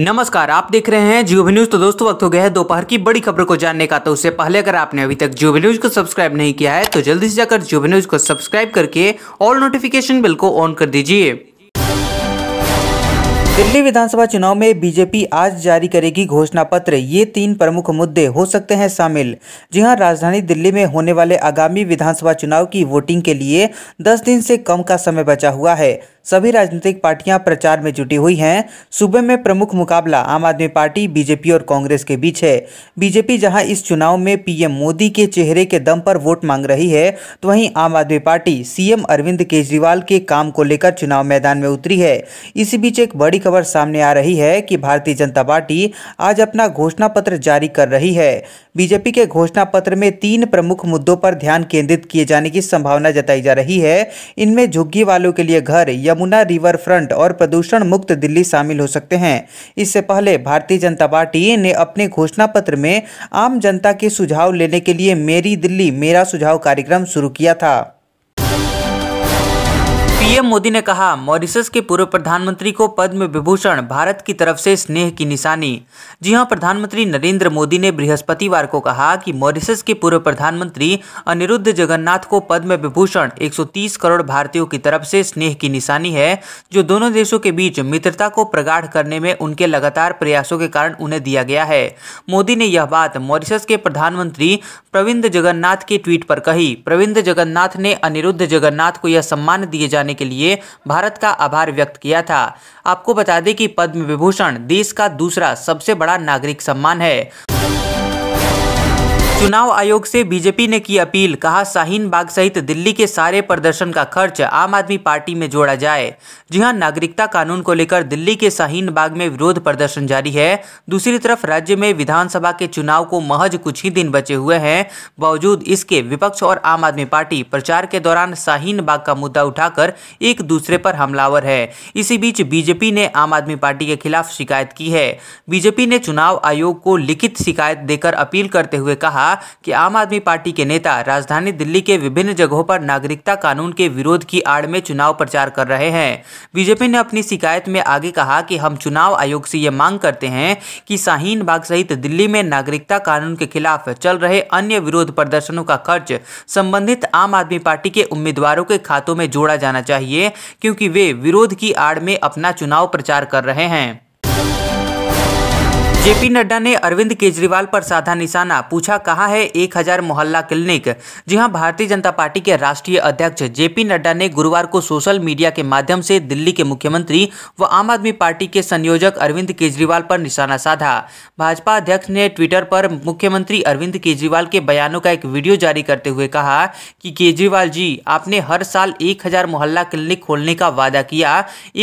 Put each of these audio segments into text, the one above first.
नमस्कार आप देख रहे हैं जियो न्यूज तो दोस्तों वक्त हो गया है दोपहर की बड़ी खबर को जानने का तो उससे पहले अगर आपने अभी तक जियो न्यूज को सब्सक्राइब नहीं किया है तो जल्दी से जाकर जियो न्यूज को सब्सक्राइब करके ऑल नोटिफिकेशन बिल को ऑन कर दीजिए दिल्ली विधानसभा चुनाव में बीजेपी आज जारी करेगी घोषणा पत्र ये तीन प्रमुख मुद्दे हो सकते हैं शामिल जी हाँ राजधानी दिल्ली में होने वाले आगामी विधानसभा चुनाव की वोटिंग के लिए 10 दिन से कम का समय बचा हुआ है सभी राजनीतिक पार्टियां प्रचार में जुटी हुई हैं सूबे में प्रमुख मुकाबला आम आदमी पार्टी बीजेपी और कांग्रेस के बीच है बीजेपी जहां इस चुनाव में पीएम मोदी के चेहरे के दम पर वोट मांग रही है तो वहीं आम आदमी पार्टी सीएम अरविंद केजरीवाल के काम को लेकर चुनाव मैदान में उतरी है इसी बीच एक बड़ी खबर सामने आ रही है कि भारतीय जनता पार्टी आज अपना घोषणा पत्र जारी कर रही है बीजेपी के घोषणा पत्र में तीन प्रमुख मुद्दों पर ध्यान केंद्रित किए जाने की संभावना जताई जा रही है इनमें झुग्गी वालों के लिए घर या यमुना रिवर फ्रंट और प्रदूषण मुक्त दिल्ली शामिल हो सकते हैं इससे पहले भारतीय जनता पार्टी ने अपने घोषणा पत्र में आम जनता के सुझाव लेने के लिए मेरी दिल्ली मेरा सुझाव कार्यक्रम शुरू किया था पीएम मोदी ने कहा मॉरिशस के पूर्व प्रधानमंत्री को पद्म विभूषण भारत की तरफ से स्नेह की निशानी जी हां प्रधानमंत्री नरेंद्र मोदी ने बृहस्पतिवार को कहा कि मॉरिशस के पूर्व प्रधानमंत्री अनिरुद्ध जगन्नाथ को पद्म विभूषण 130 करोड़ भारतीयों की तरफ से स्नेह की निशानी है जो दोनों देशों के बीच मित्रता को प्रगाढ़ करने में उनके लगातार प्रयासों के कारण उन्हें दिया गया है मोदी ने यह बात मॉरिशस के प्रधानमंत्री प्रविंद जगन्नाथ के ट्वीट पर कही प्रविंद जगन्नाथ ने अनिरुद्ध जगन्नाथ को यह सम्मान दिए जाने के लिए भारत का आभार व्यक्त किया था आपको बता दें कि पद्म विभूषण देश का दूसरा सबसे बड़ा नागरिक सम्मान है चुनाव आयोग से बीजेपी ने की अपील कहा शाहीन बाग सहित दिल्ली के सारे प्रदर्शन का खर्च आम आदमी पार्टी में जोड़ा जाए जी हाँ नागरिकता कानून को लेकर दिल्ली के शाहीन बाग में विरोध प्रदर्शन जारी है दूसरी तरफ राज्य में विधानसभा के चुनाव को महज कुछ ही दिन बचे हुए हैं बावजूद इसके विपक्ष और आम आदमी पार्टी प्रचार के दौरान शाहीन बाग का मुद्दा उठाकर एक दूसरे पर हमलावर है इसी बीच बीजेपी ने आम आदमी पार्टी के खिलाफ शिकायत की है बीजेपी ने चुनाव आयोग को लिखित शिकायत देकर अपील करते हुए कहा कहा कि आम आदमी पार्टी के नेता राजधानी दिल्ली के विभिन्न जगहों पर नागरिकता कानून के विरोध की आड़ में चुनाव प्रचार कर रहे हैं बीजेपी ने अपनी शिकायत में आगे कहा कि हम चुनाव आयोग से ये मांग करते हैं कि शाहीन बाग सहित दिल्ली में नागरिकता कानून के खिलाफ चल रहे अन्य विरोध प्रदर्शनों का खर्च संबंधित आम आदमी पार्टी के उम्मीदवारों के खातों में जोड़ा जाना चाहिए क्योंकि वे विरोध की आड़ में अपना चुनाव प्रचार कर रहे हैं जेपी नड्डा ने अरविंद केजरीवाल पर साधा निशाना पूछा कहा है एक हजार मोहल्ला क्लिनिक जी हाँ भारतीय जनता पार्टी के राष्ट्रीय अध्यक्ष जेपी नड्डा ने गुरुवार को सोशल मीडिया के माध्यम से दिल्ली के मुख्यमंत्री व आम आदमी पार्टी के संयोजक अरविंद केजरीवाल पर निशाना साधा भाजपा अध्यक्ष ने ट्विटर पर मुख्यमंत्री अरविंद केजरीवाल के बयानों का एक वीडियो जारी करते हुए कहा कि केजरीवाल जी आपने हर साल एक मोहल्ला क्लिनिक खोलने का वादा किया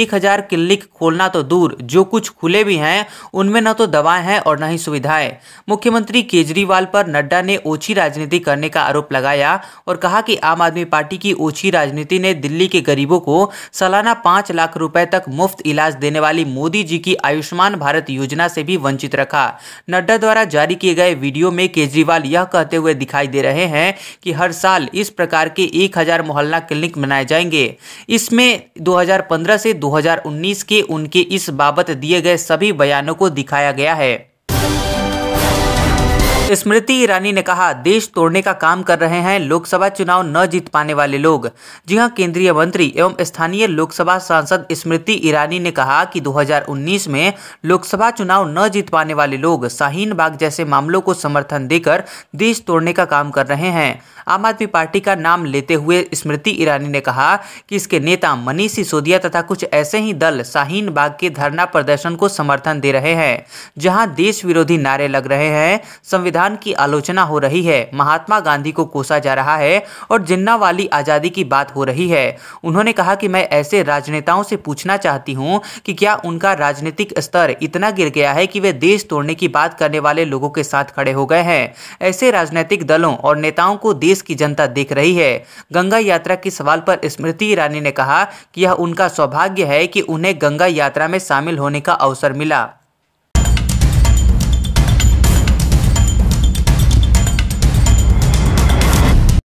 एक क्लिनिक खोलना तो दूर जो कुछ खुले भी हैं उनमें न तो दवा दवाएं हैं और न ही सुविधाएं मुख्यमंत्री केजरीवाल पर नड्डा ने ओछी राजनीति करने का आरोप लगाया और कहा कि आम आदमी पार्टी की ओछी राजनीति ने दिल्ली के गरीबों को सालाना पांच लाख रुपए तक मुफ्त इलाज देने वाली मोदी जी की आयुष्मान भारत योजना से भी वंचित रखा नड्डा द्वारा जारी किए गए वीडियो में केजरीवाल यह कहते हुए दिखाई दे रहे हैं कि हर साल इस प्रकार के हजार मोहल्ला क्लिनिक बनाए जाएंगे इसमें दो से दो के उनके इस बाबत दिए गए सभी बयानों को दिखाया गया है स्मृति ईरानी ने कहा देश तोड़ने का काम कर रहे हैं लोकसभा चुनाव न जीत पाने वाले लोग जी हां केंद्रीय मंत्री एवं स्थानीय लोकसभा सांसद स्मृति ईरानी ने कहा कि 2019 में लोकसभा चुनाव न जीत पाने वाले लोग शाहीन बाग जैसे मामलों को समर्थन देकर देश तोड़ने का काम कर रहे हैं आम आदमी पार्टी का नाम लेते हुए स्मृति ईरानी ने कहा कि इसके नेता मनीष सिसोदिया तथा कुछ ऐसे ही दल शाहीन बाग के धरना प्रदर्शन को समर्थन दे रहे हैं जहाँ देश विरोधी नारे लग रहे हैं संविधान संविधान की आलोचना हो रही है महात्मा गांधी को कोसा जा रहा है और जिन्ना वाली आज़ादी की बात हो रही है उन्होंने कहा कि मैं ऐसे राजनेताओं से पूछना चाहती हूँ कि क्या उनका राजनीतिक स्तर इतना गिर गया है कि वे देश तोड़ने की बात करने वाले लोगों के साथ खड़े हो गए हैं ऐसे राजनीतिक दलों और नेताओं को देश की जनता देख रही है गंगा यात्रा के सवाल पर स्मृति ईरानी ने कहा कि यह उनका सौभाग्य है कि उन्हें गंगा यात्रा में शामिल होने का अवसर मिला